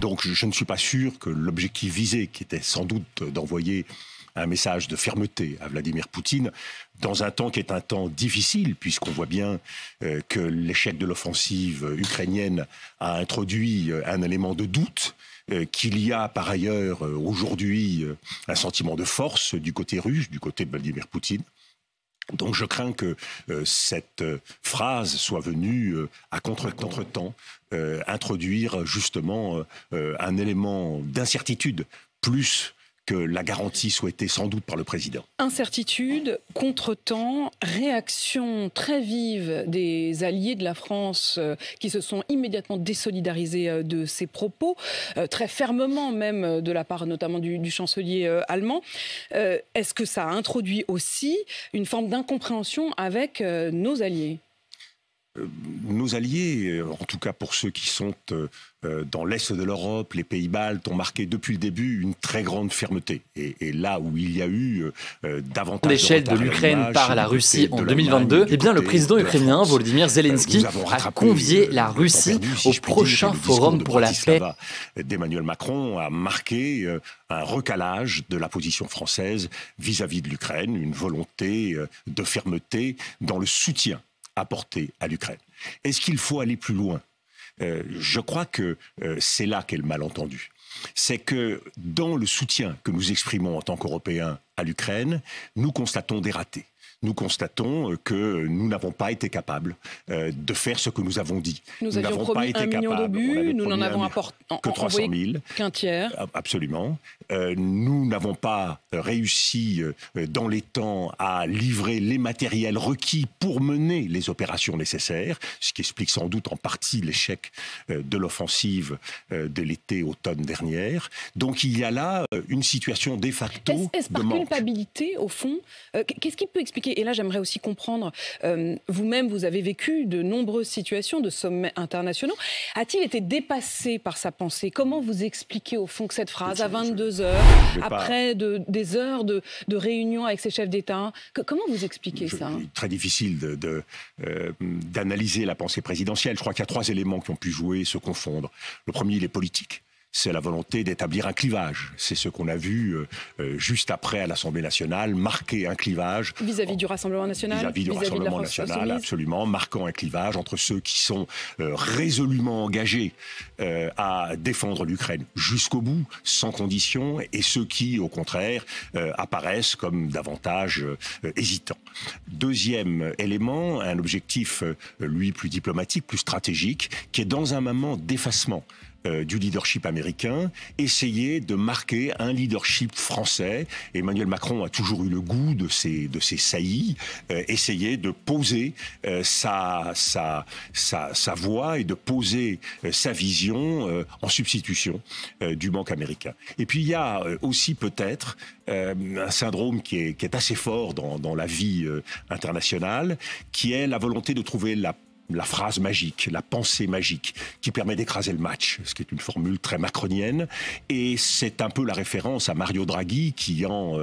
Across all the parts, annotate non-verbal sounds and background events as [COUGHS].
Donc je, ne suis pas sûr que l'objectif visé, qui était sans doute d'envoyer un message de fermeté à Vladimir Poutine dans un temps qui est un temps difficile, puisqu'on voit bien euh, que l'échec de l'offensive ukrainienne a introduit euh, un élément de doute euh, qu'il y a par ailleurs aujourd'hui un sentiment de force du côté russe, du côté de Vladimir Poutine. Donc je crains que euh, cette euh, phrase soit venue euh, à contre-temps introduire justement un élément d'incertitude plus la garantie souhaitée sans doute par le président. Incertitude, contretemps, réaction très vive des alliés de la France euh, qui se sont immédiatement désolidarisés euh, de ces propos, euh, très fermement même de la part notamment du, du chancelier allemand. Est-ce que ça a introduit aussi une forme d'incompréhension avec nos alliés euh, nos alliés, euh, en tout cas pour ceux qui sont euh, dans l'Est de l'Europe, les pays baltes, ont marqué depuis le début une très grande fermeté. Et, là où il y a eu davantage... L'échelle de, l'Ukraine par la Russie en 2022, eh bien le président ukrainien Volodymyr Zelensky a convié la Russie au prochain forum pour la paix. D'Emmanuel Macron a marqué un recalage de la position française vis à -vis de l'Ukraine, une volonté de fermeté dans le soutien Apporter à l'Ukraine. Est-ce qu'il faut aller plus loin euh, Je crois que euh, c'est là qu'est le malentendu. C'est que dans le soutien que nous exprimons en tant qu'Européens à l'Ukraine, nous constatons des ratés nous constatons euh, que nous n'avons pas été capables euh, de faire ce que nous avons dit. Nous n'avons pas été capables. nous n'en avons apporté que 300 000. Qu'un tiers. Absolument. Euh, nous n'avons pas réussi dans les temps à livrer les matériels requis pour mener les opérations nécessaires, ce qui explique sans doute en partie l'échec de l'offensive de l'été-automne dernière. Donc il y a là une situation de facto. Est-ce par culpabilité, au fond Qu'est-ce qui peut expliquer et là, j'aimerais aussi comprendre, euh, vous-même, vous avez vécu de nombreuses situations de sommets internationaux. A-t-il été dépassé par sa pensée Comment vous expliquez au fond que cette phrase, à 22 heures, après des heures de, réunion avec ses chefs d'État, comment vous expliquez ça Très difficile euh, d'analyser de, la pensée présidentielle. Je crois qu'il y a trois éléments qui ont pu jouer et se confondre. Le premier, il est politique c'est la volonté d'établir un clivage. C'est ce qu'on a vu euh, euh, juste après à l'Assemblée nationale, marquer un clivage. Vis-à-vis du Rassemblement national Vis-à-vis du Rassemblement national, absolument, marquant un clivage entre ceux qui sont euh, résolument engagés à défendre l'Ukraine jusqu'au bout, sans condition, et ceux qui, au contraire, apparaissent comme davantage hésitants. Deuxième élément, un objectif, lui, plus diplomatique, plus stratégique, qui est dans un moment d'effacement euh, du leadership américain, essayer de marquer un leadership français. Emmanuel Macron a toujours eu le goût de ses de saillies, euh, essayer de poser euh, sa, sa, voix et de poser sa vision en substitution du banque américain. Et puis il y a aussi peut-être un syndrome qui est, assez fort dans, dans la vie internationale, qui est la volonté de trouver la la phrase magique, la pensée magique, qui permet d'écraser le match, ce qui est une formule très macronienne. Et c'est un peu la référence à Mario Draghi, qui en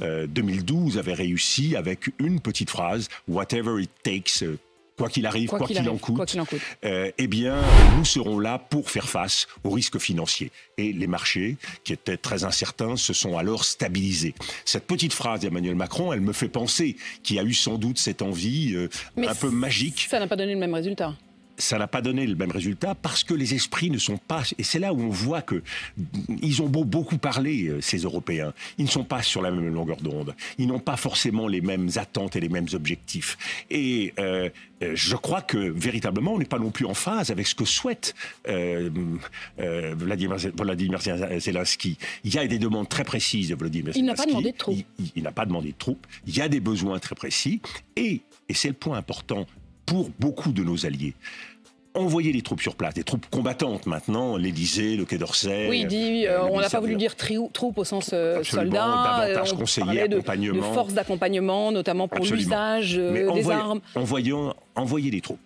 2012 euh, euh, avait réussi avec une petite phrase, Whatever it takes euh, quoi qu'il arrive, quoi, qu'il en coûte, euh, eh bien, nous serons là pour faire face aux risques financiers. Et les marchés, qui étaient très incertains, se sont alors stabilisés. Cette petite phrase d'Emmanuel Macron, elle me fait penser qu'il a eu sans doute cette envie euh, un peu magique. Ça n'a pas donné le même résultat ça n'a pas donné le même résultat parce que les esprits ne sont pas et c'est là où on voit que ils ont beau beaucoup parlé euh, ces Européens, ils ne sont pas sur la même longueur d'onde, ils n'ont pas forcément les mêmes attentes et les mêmes objectifs. Et euh, euh, je crois que véritablement on n'est pas non plus en phase avec ce que souhaite Vladimir, Zelensky. Il y a des demandes très précises de Vladimir il Zelensky. Il n'a pas demandé de troupes. Il, il n'a pas demandé de troupes. Il y a des besoins très précis et et c'est le point important pour beaucoup de nos alliés envoyer les troupes sur place, des troupes combattantes maintenant, l'Élysée, le Quai d'Orsay. Oui, euh, euh, on n'a pas voulu dire troupes au sens euh, soldat. Davantage De, de forces d'accompagnement, notamment pour l'usage des armes. envoyer les troupes,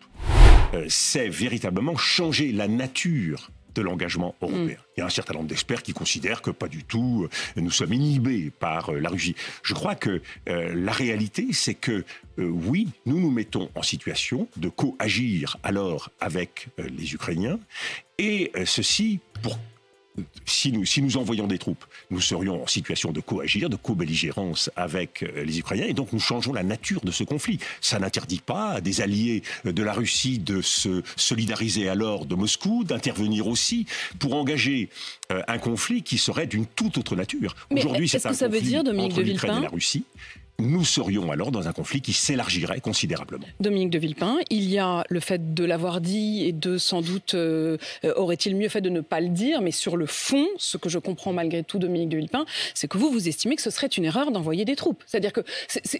c'est véritablement changer la nature l'engagement européen. Mm. Il y a un certain nombre d'experts qui considèrent que pas du tout, euh, nous sommes inhibés par euh, la Russie. Je crois que euh, la réalité, c'est que oui, nous nous mettons en situation de coagir alors avec les Ukrainiens, et ceci pour si nous, si nous envoyons des troupes, nous serions en situation de coagir, de co-belligérance avec euh, les Ukrainiens, et donc nous changeons la nature de ce conflit. Ça n'interdit pas à des alliés de la Russie de se solidariser alors de Moscou, d'intervenir aussi pour engager euh, un conflit qui serait d'une toute autre nature. Aujourd'hui, c'est -ce que ça veut dire, Dominique entre l'Ukraine la Russie nous serions alors dans un conflit qui s'élargirait considérablement. Dominique de Villepin, il y a le fait de l'avoir dit et de sans doute euh, aurait-il mieux fait de ne pas le dire, mais sur le fond, ce que je comprends malgré tout, Dominique de Villepin, c'est que vous, vous estimez que ce serait une erreur d'envoyer des troupes. C'est-à-dire que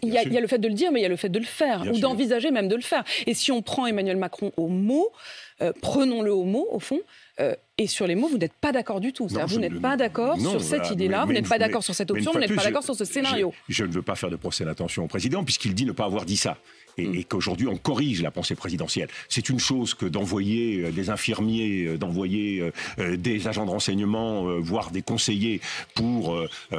il y, a le fait de le dire, mais il y a le fait de le faire, ou d'envisager même de le faire. Et si on prend Emmanuel Macron au mot, euh, prenons-le au mot, au fond. Euh, et sur les mots, vous n'êtes pas d'accord du tout. vous n'êtes pas d'accord sur cette idée-là, vous n'êtes pas d'accord sur cette option, vous n'êtes pas d'accord sur ce scénario. Je, ne veux pas faire de procès d'attention au président, puisqu'il dit ne pas avoir dit ça. Hmm. Et, qu'aujourd'hui, on corrige la pensée présidentielle. C'est une chose que d'envoyer euh, des infirmiers, d'envoyer des agents de renseignement, voire des conseillers pour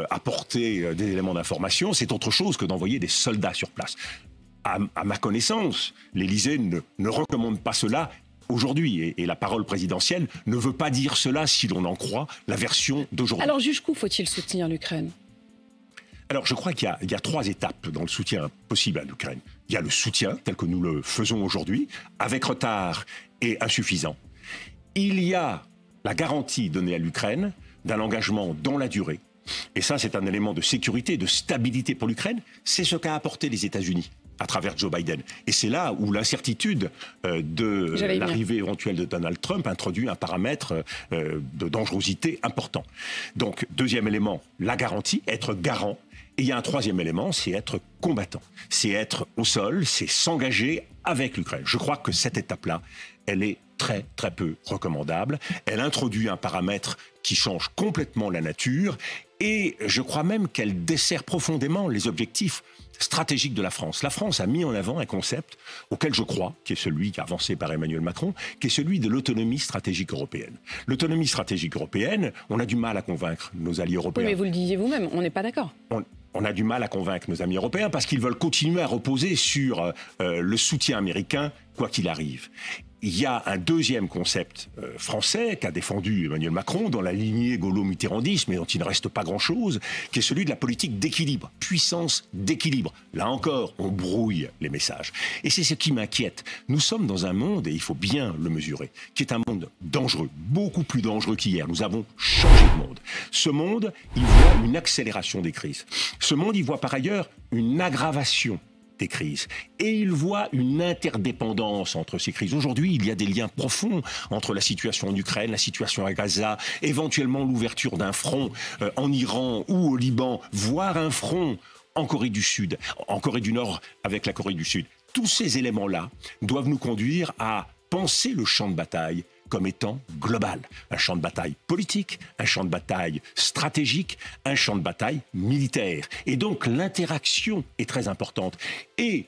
apporter des éléments d'information. C'est autre chose que d'envoyer des soldats sur place. À, ma connaissance, l'Élysée ne, ne, recommande pas cela aujourd'hui. Et, la parole présidentielle ne veut pas dire cela si l'on en croit la version d'aujourd'hui. Alors jusqu'où faut-il soutenir l'Ukraine alors, je crois qu'il y, a trois étapes dans le soutien possible à l'Ukraine. Il y a le soutien tel que nous le faisons aujourd'hui, avec retard et insuffisant. Il y a la garantie donnée à l'Ukraine d'un engagement dans la durée. Et ça, c'est un élément de sécurité, de stabilité pour l'Ukraine. C'est ce qu'a apporté les États-Unis à travers Joe Biden. Et c'est là où l'incertitude euh, de l'arrivée éventuelle de Donald Trump introduit un paramètre euh, de dangerosité important. Donc, deuxième élément, la garantie, être garant. Et il y a un troisième élément, c'est être combattant. C'est être au sol, c'est s'engager avec l'Ukraine. Je crois que cette étape-là, elle est très très peu recommandable. Elle introduit un paramètre qui change complètement la nature et je crois même qu'elle dessert profondément les objectifs stratégiques de la France. La France a mis en avant un concept auquel je crois, qui est celui avancé par Emmanuel Macron, qui est celui de l'autonomie stratégique européenne. L'autonomie stratégique européenne, on a du mal à convaincre nos alliés européens. Oui, mais vous le disiez vous-même, on n'est pas d'accord. On a du mal à convaincre nos amis européens parce qu'ils veulent continuer à reposer sur euh, euh, le soutien américain, quoi qu'il arrive il y a un deuxième concept euh, français qu'a défendu Emmanuel Macron dans la lignée gaulo mitterrandisme mais dont il ne reste pas grand-chose, qui est celui de la politique d'équilibre, puissance d'équilibre. Là encore, on brouille les messages. Et c'est ce qui m'inquiète. Nous sommes dans un monde, et il faut bien le mesurer, qui est un monde dangereux, beaucoup plus dangereux qu'hier. Nous avons changé de monde. Ce monde, il voit une accélération des crises. Ce monde, il voit par ailleurs une aggravation des crises. Et il voit une interdépendance entre ces crises. Aujourd'hui, il y a des liens profonds entre la situation en Ukraine, la situation à Gaza, éventuellement l'ouverture d'un front euh, en Iran ou au Liban, voire un front en Corée du Sud, en Corée du Nord avec la Corée du Sud. Tous ces éléments-là doivent nous conduire à penser le champ de bataille comme étant global. Un champ de bataille politique, un champ de bataille stratégique, un champ de bataille militaire. Et donc l'interaction est très importante. Et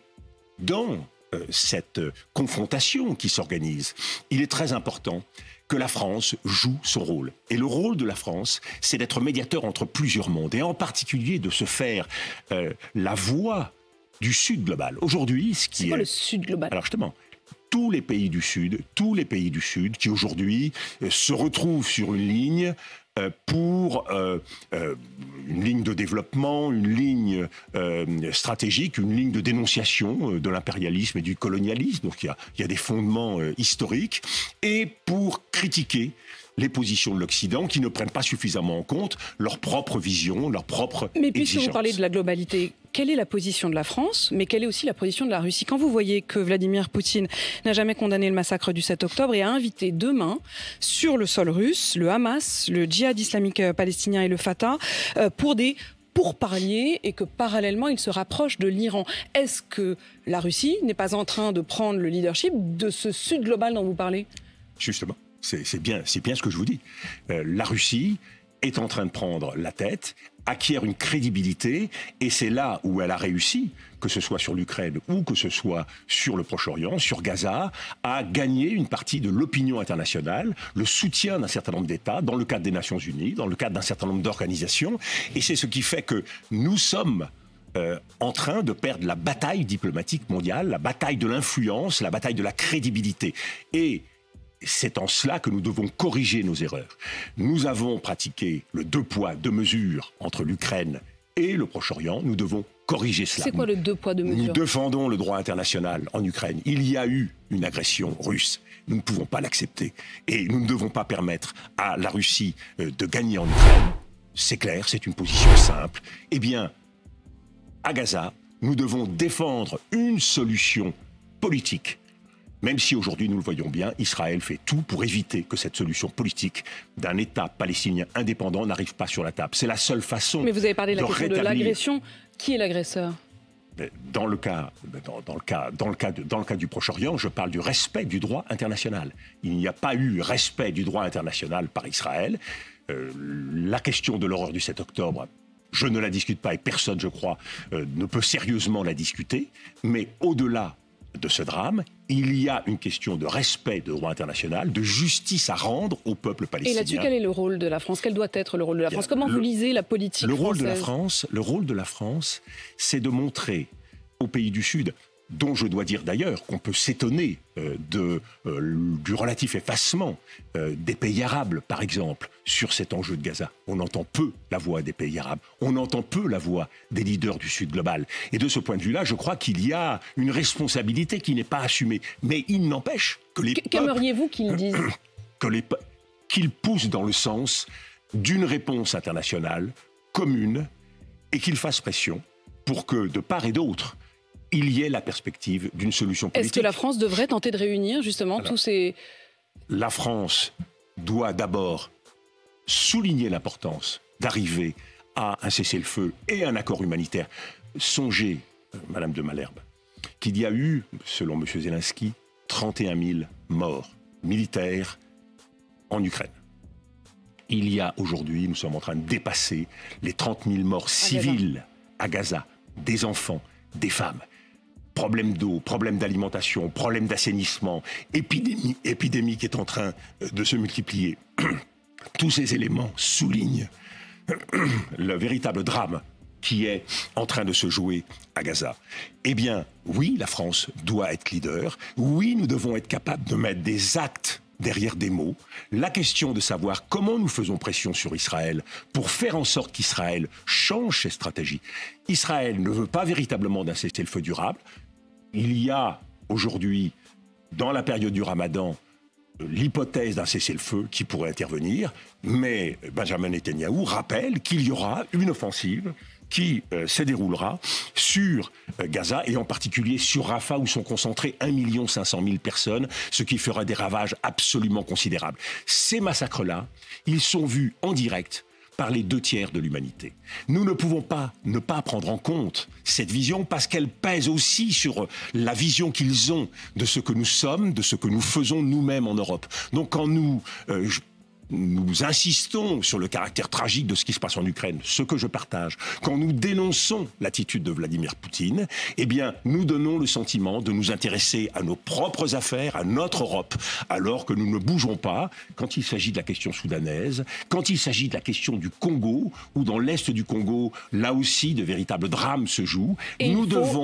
dans euh, cette euh, confrontation qui s'organise, il est très important que la France joue son rôle. Et le rôle de la France, c'est d'être médiateur entre plusieurs mondes, et en particulier de se faire euh, la voix du Sud global. Aujourd'hui, ce qui est... le Sud global Alors justement, tous les pays du Sud, tous les pays du Sud qui aujourd'hui euh, se retrouvent sur une ligne euh, pour euh, une ligne de développement, une ligne stratégique, une ligne de dénonciation de l'impérialisme et du colonialisme. Donc il y a, des fondements historiques. Et pour critiquer les positions de l'Occident qui ne prennent pas suffisamment en compte leur propre vision, leur propre. Mais si vous parlez de la globalité, quelle est la position de la France, mais quelle est aussi la position de la Russie. Quand vous voyez que Vladimir Poutine n'a jamais condamné le massacre du 7 octobre et a invité demain sur le sol russe le Hamas, le djihad islamique euh, palestinien et le Fatah euh, pour des pourparlers et que parallèlement il se rapproche de l'Iran. Est-ce que la Russie n'est pas en train de prendre le leadership de ce Sud global dont vous parlez Justement, c'est bien, bien ce que je vous dis. Euh, la Russie est en train de prendre la tête, acquiert une crédibilité, et c'est là où elle a réussi, que ce soit sur l'Ukraine ou que ce soit sur le Proche-Orient, sur Gaza, à gagner une partie de l'opinion internationale, le soutien d'un certain nombre d'États, dans le cadre des Nations Unies, dans le cadre d'un certain nombre d'organisations, et c'est ce qui fait que nous sommes... Euh, en train de perdre la bataille diplomatique mondiale, la bataille de l'influence, la bataille de la crédibilité. Et c'est en cela que nous devons corriger nos erreurs. Nous avons pratiqué le deux poids, deux mesures entre l'Ukraine et le Proche-Orient. Nous devons corriger cela. C'est quoi le deux poids, deux mesures Nous défendons le droit international en Ukraine. Il y a eu une agression russe. Nous ne pouvons pas l'accepter. Et nous ne devons pas permettre à la Russie euh, de gagner en Ukraine. C'est clair, c'est une position simple. Eh bien, à Gaza, nous devons défendre une solution politique même si aujourd'hui nous le voyons bien, Israël fait tout pour éviter que cette solution politique d'un État palestinien indépendant n'arrive pas sur la table. C'est la seule façon. Mais vous avez parlé de l'agression. Qui est l'agresseur dans le cas, dans, le cas, dans le cas, dans le cas du Proche-Orient, je parle du respect du droit international. Il n'y a pas eu respect du droit international par Israël. Euh, la question de l'horreur du 7 octobre, je ne la discute pas et personne, je crois, euh, ne peut sérieusement la discuter. Mais au-delà de ce drame, il y a une question de respect de droit international, de justice à rendre au peuple palestinien. Et là-dessus, quel est le rôle de la France Quel doit être le rôle de la France Comment vous lisez la politique le rôle de la France, Le rôle de la France, c'est de montrer aux pays du Sud, dont je dois dire d'ailleurs qu'on peut s'étonner euh, euh, du relatif effacement euh, des pays arabes, par exemple, sur cet enjeu de Gaza. On entend peu la voix des pays arabes, on entend peu la voix des leaders du Sud global. Et de ce point de vue-là, je crois qu'il y a une responsabilité qui n'est pas assumée. Mais il n'empêche que les... Qu'aimeriez-vous qu'ils disent [COUGHS] que Qu'ils poussent dans le sens d'une réponse internationale commune et qu'ils fassent pression pour que, de part et d'autre, il y ait la perspective d'une solution politique. Est-ce que la France devrait tenter de réunir justement tous ces... La France doit d'abord souligner l'importance d'arriver à un cessez-le-feu et un accord humanitaire. Songez, euh, Madame de Malherbe, qu'il y a eu, selon M. Zelensky, 31 000 morts militaires en Ukraine. Il y a aujourd'hui, nous sommes en train de dépasser les 30 000 morts civiles à Gaza des enfants, des femmes. Problèmes d'eau, problèmes d'alimentation, problèmes d'assainissement, épidémie, épidémie qui est en train euh, de se multiplier. [CLEARS THROAT] Tous ces éléments soulignent [CLEARS THROAT] le véritable drame qui est en train de se jouer à Gaza. Eh bien, oui, la France doit être leader. Oui, nous devons être capables de mettre des actes derrière des mots, la question de savoir comment nous faisons pression sur Israël pour faire en sorte qu'Israël change ses stratégies. Israël ne veut pas véritablement d'un cessez-le-feu durable. Il y a aujourd'hui, dans la période du ramadan, l'hypothèse d'un cessez-le-feu qui pourrait intervenir, mais Benjamin Netanyahu rappelle qu'il y aura une offensive qui euh, se déroulera sur euh, Gaza et en particulier sur Rafah où sont concentrées 1 500 000 personnes, ce qui fera des ravages absolument considérables. Ces massacres-là, ils sont vus en direct par les deux tiers de l'humanité. Nous ne pouvons pas ne pas prendre en compte cette vision parce qu'elle pèse aussi sur euh, la vision qu'ils ont de ce que nous sommes, de ce que nous faisons nous-mêmes en Europe. Donc quand nous nous insistons sur le caractère tragique de ce qui se passe en Ukraine, ce que je partage, quand nous dénonçons l'attitude de Vladimir Poutine, eh bien, nous donnons le sentiment de nous intéresser à nos propres affaires, à notre Europe, alors que nous ne bougeons pas quand il s'agit de la question soudanaise, quand il s'agit de la question du Congo, ou dans l'est du Congo, là aussi, de véritables drames se jouent. nous, devons,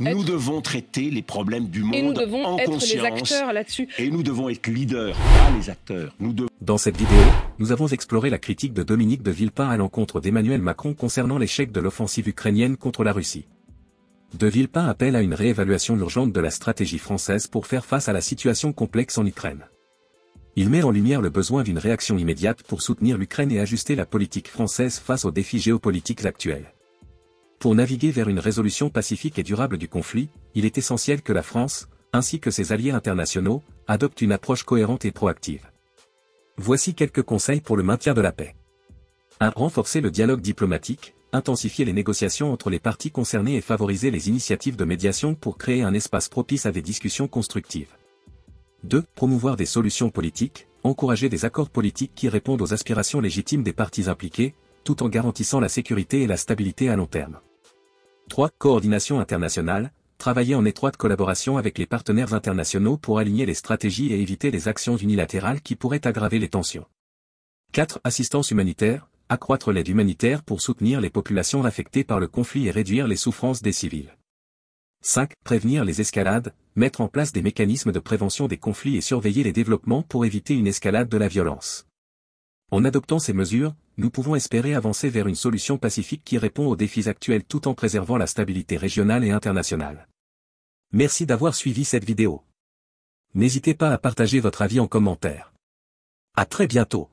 nous devons traiter les problèmes du monde et nous devons en être conscience. Les acteurs là-dessus. Et nous devons être leaders, pas les acteurs. Nous dans cette vidéo, nous avons exploré la critique de Dominique de Villepin à l'encontre d'Emmanuel Macron concernant l'échec de l'offensive ukrainienne contre la Russie. De Villepin appelle à une réévaluation urgente de la stratégie française pour faire face à la situation complexe en Ukraine. Il met en lumière le besoin d'une réaction immédiate pour soutenir l'Ukraine et ajuster la politique française face aux défis géopolitiques actuels. Pour naviguer vers une résolution pacifique et durable du conflit, il est essentiel que la France, ainsi que ses alliés internationaux, adoptent une approche cohérente et proactive. Voici quelques conseils pour le maintien de la paix. 1. Renforcer le dialogue diplomatique, intensifier les négociations entre les parties concernées et favoriser les initiatives de médiation pour créer un espace propice à des discussions constructives. 2. Promouvoir des solutions politiques, encourager des accords politiques qui répondent aux aspirations légitimes des parties impliquées, tout en garantissant la sécurité et la stabilité à long terme. 3. Coordination internationale, travailler en étroite collaboration avec les partenaires internationaux pour aligner les stratégies et éviter les actions unilatérales qui pourraient aggraver les tensions. 4. Assistance humanitaire, accroître l'aide humanitaire pour soutenir les populations affectées par le conflit et réduire les souffrances des civils. 5. Prévenir les escalades, mettre en place des mécanismes de prévention des conflits et surveiller les développements pour éviter une escalade de la violence. En adoptant ces mesures, nous pouvons espérer avancer vers une solution pacifique qui répond aux défis actuels tout en préservant la stabilité régionale et internationale. Merci d'avoir suivi cette vidéo. N'hésitez pas à partager votre avis en commentaire. À très bientôt.